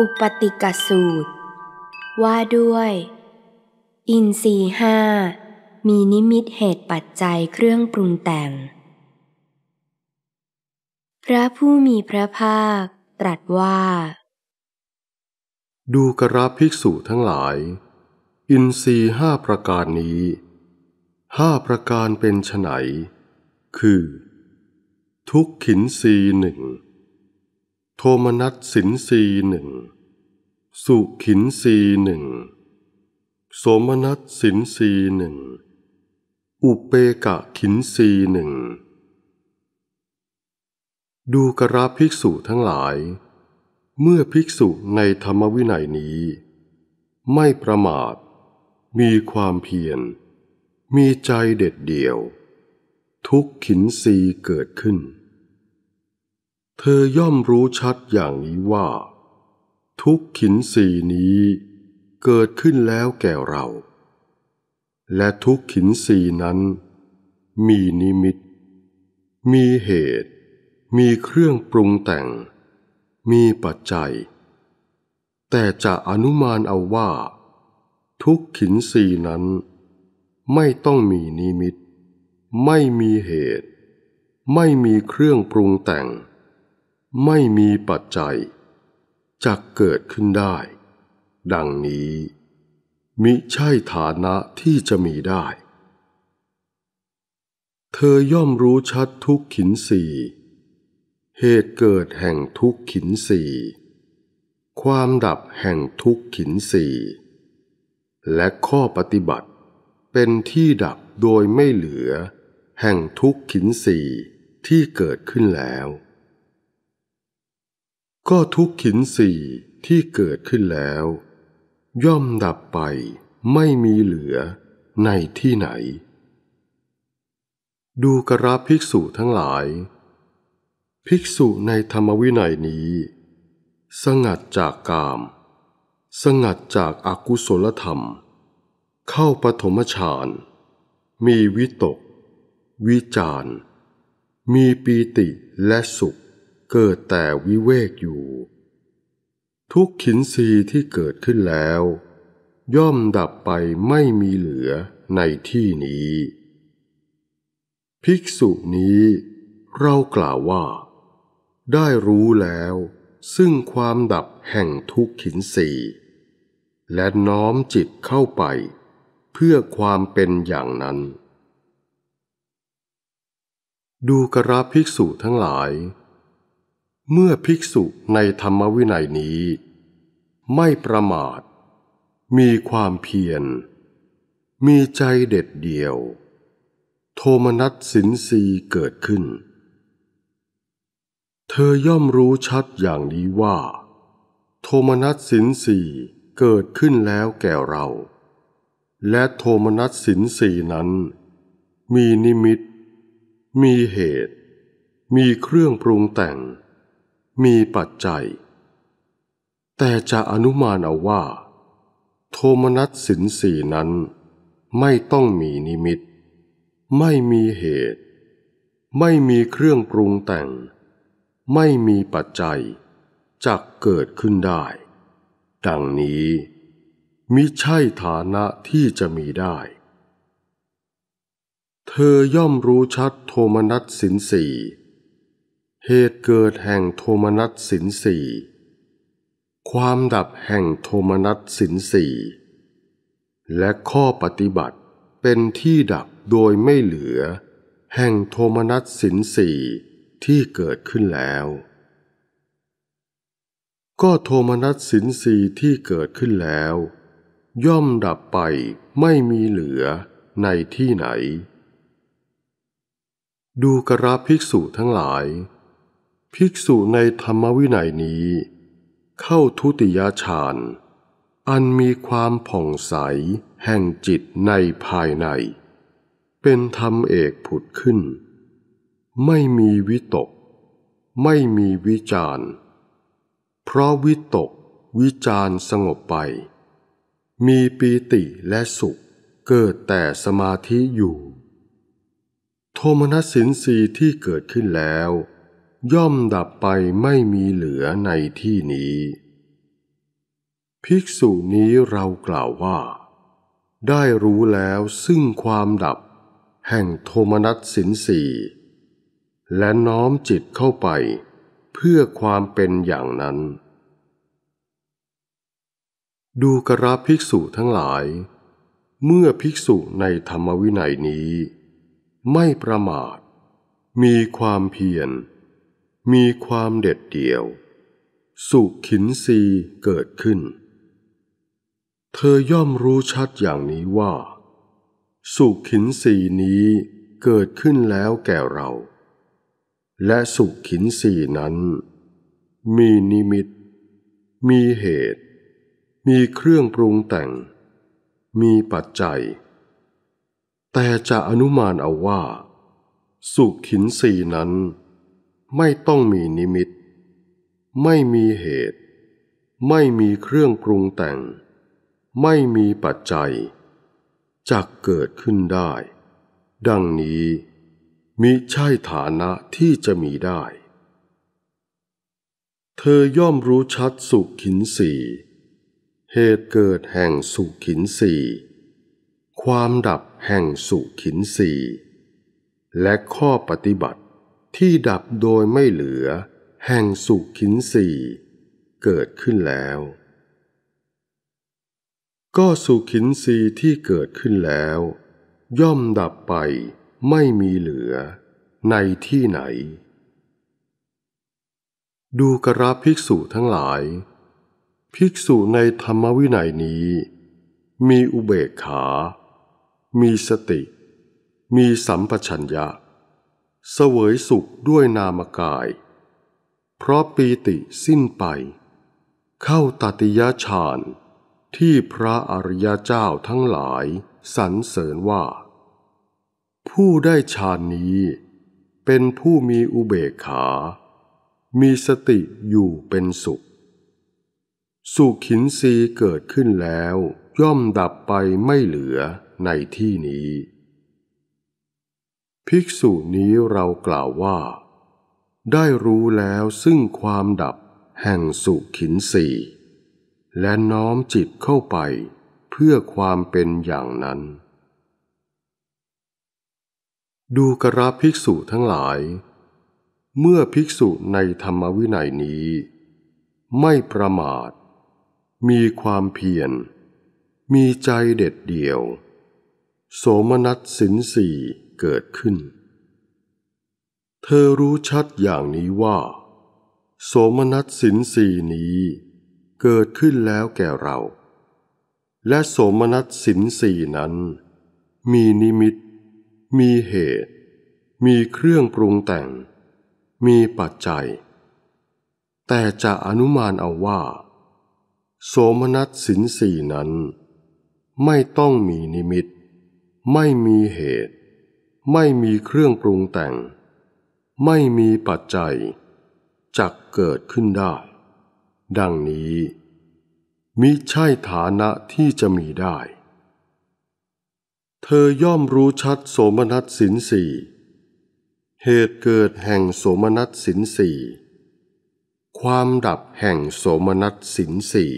อุปติกสูตร ว่าด้วย อินทรีห้า มีนิมิตเหตุปัจจัยเครื่องปรุงแต่ง พระผู้มีพระภาคตรัสว่า ดูกระภิกษุทั้งหลาย อินทรีห้าประการนี้ ห้าประการเป็นไฉนคือ ทุกขินรีหนึ่งโทมนัสสินสีหนึ่ง สุขินสีหนึ่งโสมนัสสินสีหนึ่งอุเปกะขินสีหนึ่งดูกราภิกษุทั้งหลาย เมื่อภิกษุในธรรมวินัยนี้ ไม่ประมาทมีความเพียร มีใจเด็ดเดี่ยว ทุกขินสีเกิดขึ้นเธอย่อมรู้ชัดอย่างนี้ว่า ทุกขินสีนี้ เกิดขึ้นแล้วแก่เรา และทุกขินสีนั้น มีนิมิต มีเหตุ มีเครื่องปรุงแต่ง มีปัจจัย แต่จะอนุมานเอาว่า ทุกขินสีนั้น ไม่ต้องมีนิมิต ไม่มีเหตุ ไม่มีเครื่องปรุงแต่งไม่มีปัจจัยจักเกิดขึ้นได้ ดังนี้ มิใช่ฐานะที่จะมีได้ เธอย่อมรู้ชัดทุกขินสีเหตุเกิดแห่งทุกขินสีความดับแห่งทุกขินสีและข้อปฏิบัติ เป็นที่ดับโดยไม่เหลือ แห่งทุกขินสีที่เกิดขึ้นแล้วก็ทุกขินสี่ที่เกิดขึ้นแล้ว ย่อมดับไปไม่มีเหลือในที่ไหน ดูกราภิกษุทั้งหลาย ภิกษุในธรรมวินัยนี้ สงัดจากกาม สงัดจากอากุศลธรรม เข้าปฐมฌานมีวิตก วิจารมีปีติและสุขเกิดแต่วิเวกอยู่ ทุกขินรีที่เกิดขึ้นแล้ว ย่อมดับไปไม่มีเหลือในที่นี้ ภิกษุนี้เรากล่าวว่า ได้รู้แล้ว ซึ่งความดับแห่งทุกขินรีและน้อมจิตเข้าไป เพื่อความเป็นอย่างนั้น ดูกระภิกษุทั้งหลายเมื่อภิกษุในธรรมวินัยนี้ไม่ประมาท มีความเพียร มีใจเด็ดเดี่ยว โทมนัสสินสีเกิดขึ้น เธอย่อมรู้ชัดอย่างนี้ว่า โทมนัสสินสีเกิดขึ้นแล้วแก่เรา และโทมนัสสินสีนั้นมีนิมิต มีเหตุ มีเครื่องปรุงแต่งมีปัจจัย แต่จะอนุมานเอาว่า โทมนัสสินสีนั้น ไม่ต้องมีนิมิต ไม่มีเหตุ ไม่มีเครื่องปรุงแต่ง ไม่มีปัจจัยจักเกิดขึ้นได้ ดังนี้ มิใช่ฐานะที่จะมีได้ เธอย่อมรู้ชัดโทมนัสสินสีเหตุเกิดแห่งโทมนัสสินสีความดับแห่งโทมนัสสินสีและข้อปฏิบัติเป็นที่ดับโดยไม่เหลือ แห่งโทมนัสสินสีที่เกิดขึ้นแล้ว ก็โทมนัสสินสีที่เกิดขึ้นแล้ว ย่อมดับไปไม่มีเหลือในที่ไหน ดูกระภิกษุทั้งหลายภิกษุในธรรมวินัยนี้ เข้าทุติยฌานอันมีความผ่องใสแห่งจิตในภายใน เป็นธรรมเอกผุดขึ้น ไม่มีวิตก ไม่มีวิจารเพราะวิตกวิจารสงบไป มีปีติและสุขเกิดแต่สมาธิอยู่ โทมนัสสินสีที่เกิดขึ้นแล้วย่อมดับไปไม่มีเหลือในที่นี้ ภิกษุนี้เรากล่าวว่า ได้รู้แล้วซึ่งความดับแห่งโทมนัสสินสีและน้อมจิตเข้าไปเพื่อความเป็นอย่างนั้น ดูกระภิกษุทั้งหลาย เมื่อภิกษุในธรรมวินัยนี้ ไม่ประมาท มีความเพียรมีความเด็ดเดี่ยว สุขขินซีเกิดขึ้น เธอย่อมรู้ชัดอย่างนี้ว่า สุขขินซีนี้เกิดขึ้นแล้วแก่เรา และสุขขินซีนั้น มีนิมิต มีเหตุ มีเครื่องปรุงแต่ง มีปัจจัย แต่จะอนุมานเอาว่า สุขขินซีนั้นไม่ต้องมีนิมิต ไม่มีเหตุ ไม่มีเครื่องปรุงแต่ง ไม่มีปัจจัยจักเกิดขึ้นได้ ดังนี้มิใช่ฐานะที่จะมีได้ เธอย่อมรู้ชัดสุขขินสีเหตุเกิดแห่งสุขขินสีความดับแห่งสุขขินสีและข้อปฏิบัติที่ดับโดยไม่เหลือ แห่งสุขินสีเกิดขึ้นแล้ว ก็สุขินสีที่เกิดขึ้นแล้ว ย่อมดับไปไม่มีเหลือในที่ไหน ดูกระภิกษุทั้งหลาย ภิกษุในธรรมวินัยนี้ มีอุเบกขา มีสติ มีสัมปชัญญะเสวยสุขด้วยนามกาย เพราะปีติสิ้นไป เข้าตติยฌานที่พระอริยเจ้าทั้งหลาย สรรเสริญว่า ผู้ได้ฌานนี้เป็นผู้มีอุเบกขา มีสติอยู่เป็นสุข สุขขินรีเกิดขึ้นแล้วย่อมดับไปไม่เหลือในที่นี้ภิกษุนี้เรากล่าวว่า ได้รู้แล้วซึ่งความดับแห่งสุขินสีและน้อมจิตเข้าไปเพื่อความเป็นอย่างนั้น ดูกระภิกษุทั้งหลาย เมื่อภิกษุในธรรมวินัยนี้ ไม่ประมาท มีความเพียรมีใจเด็ดเดี่ยว โสมนัสสินสี่เกิดขึ้น เธอรู้ชัดอย่างนี้ว่า โสมนัสสินสีนี้ เกิดขึ้นแล้วแก่เรา และโสมนัสสินสีนั้น มีนิมิต มีเหตุ มีเครื่องปรุงแต่ง มีปัจจัย แต่จะอนุมานเอาว่า โสมนัสสินสีนั้น ไม่ต้องมีนิมิต ไม่มีเหตุไม่มีเครื่องปรุงแต่ง ไม่มีปัจจัย จักเกิดขึ้นได้ ดังนี้ มิใช่ฐานะที่จะมีได้ เธอย่อมรู้ชัดโสมนัสสินสี่ เหตุเกิดแห่งโสมนัสสินสี่ ความดับแห่งโสมนัสสินสี่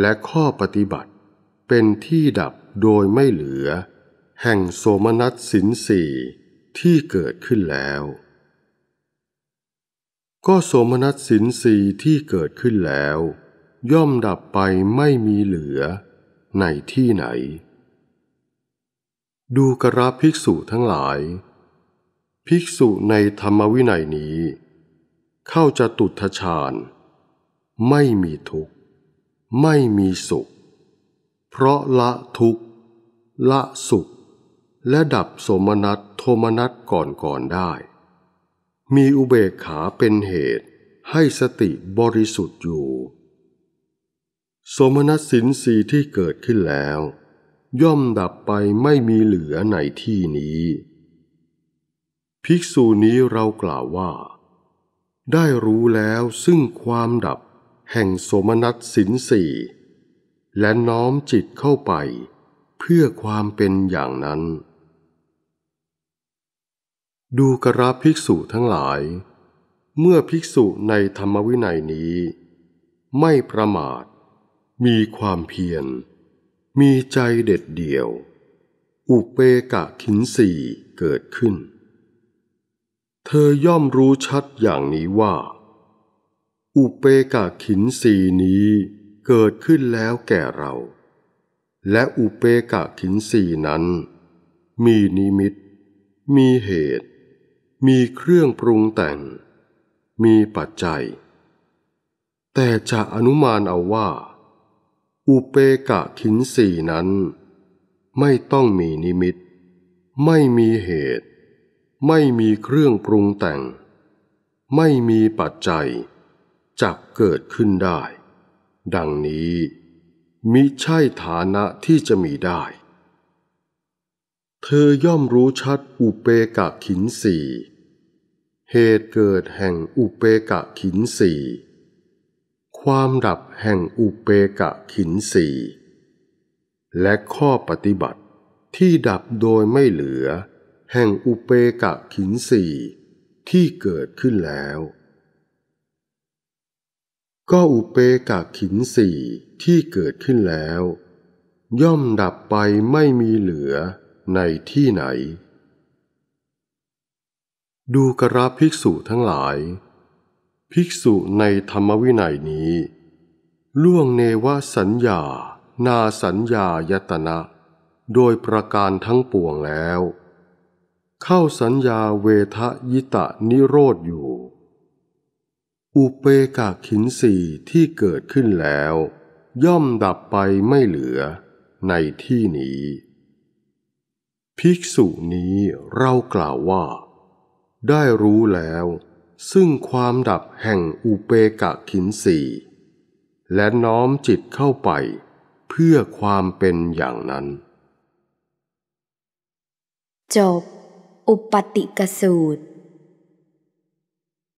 และข้อปฏิบัติเป็นที่ดับโดยไม่เหลือแห่งโสมนัสสินสีที่เกิดขึ้นแล้ว ก็โสมนัสสินสีที่เกิดขึ้นแล้ว ย่อมดับไปไม่มีเหลือในที่ไหน ดูกระภิกษุทั้งหลาย ภิกษุในธรรมวินัยนี้ เข้าจะตุทฌาน ไม่มีทุกข์ไม่มีสุข เพราะละทุกข์ละสุขและดับโสมนัสโทมนัสก่อนก่อนได้ มีอุเบกขาเป็นเหตุให้สติบริสุทธิ์อยู่โสมนัสสินสีที่เกิดขึ้นแล้ว ย่อมดับไปไม่มีเหลือในที่นี้ ภิกษุนี้เรากล่าวว่า ได้รู้แล้วซึ่งความดับแห่งโสมนัสสินสีและน้อมจิตเข้าไปเพื่อความเป็นอย่างนั้นดูกระภิกษุทั้งหลาย เมื่อภิกษุในธรรมวินัยนี้ ไม่ประมาท มีความเพียร มีใจเด็ดเดี่ยว อุเปกะขินสีเกิดขึ้น เธอย่อมรู้ชัดอย่างนี้ว่า อุเปกะขินสีนี้เกิดขึ้นแล้วแก่เรา และอุเปกะขินสีนั้น มีนิมิต มีเหตุมีเครื่องปรุงแต่ง มีปัจจัย แต่จะอนุมานเอาว่า อุเปกะขินสีนั้น ไม่ต้องมีนิมิต ไม่มีเหตุ ไม่มีเครื่องปรุงแต่ง ไม่มีปัจจัยจัเกิดขึ้นได้ ดังนี้ มิใช่ฐานะที่จะมีได้เธอย่อมรู้ชัดอุเปกะขินสีเหตุเกิดแห่งอุเปกะขินสีความดับแห่งอุเปกะขินสีและข้อปฏิบัติที่ดับโดยไม่เหลือ แห่งอุเปกะขินสีที่เกิดขึ้นแล้ว ก็อุเปกะขินสีที่เกิดขึ้นแล้ว ย่อมดับไปไม่มีเหลือในที่ไหน ดูกระภิกษุทั้งหลาย ภิกษุในธรรมวินัยนี้ ล่วงเนวสัญญา นาสัญญายตนะ โดยประการทั้งปวงแล้ว เข้าสัญญาเวทยิตะนิโรธอยู่ อุเปกาขินสีที่เกิดขึ้นแล้ว ย่อมดับไปไม่เหลือในที่นี้ภิกษุนี้เรากล่าวว่า ได้รู้แล้ว ซึ่งความดับแห่งอุเปกะขินสีและน้อมจิตเข้าไปเพื่อความเป็นอย่างนั้น จบอุปติกสูตร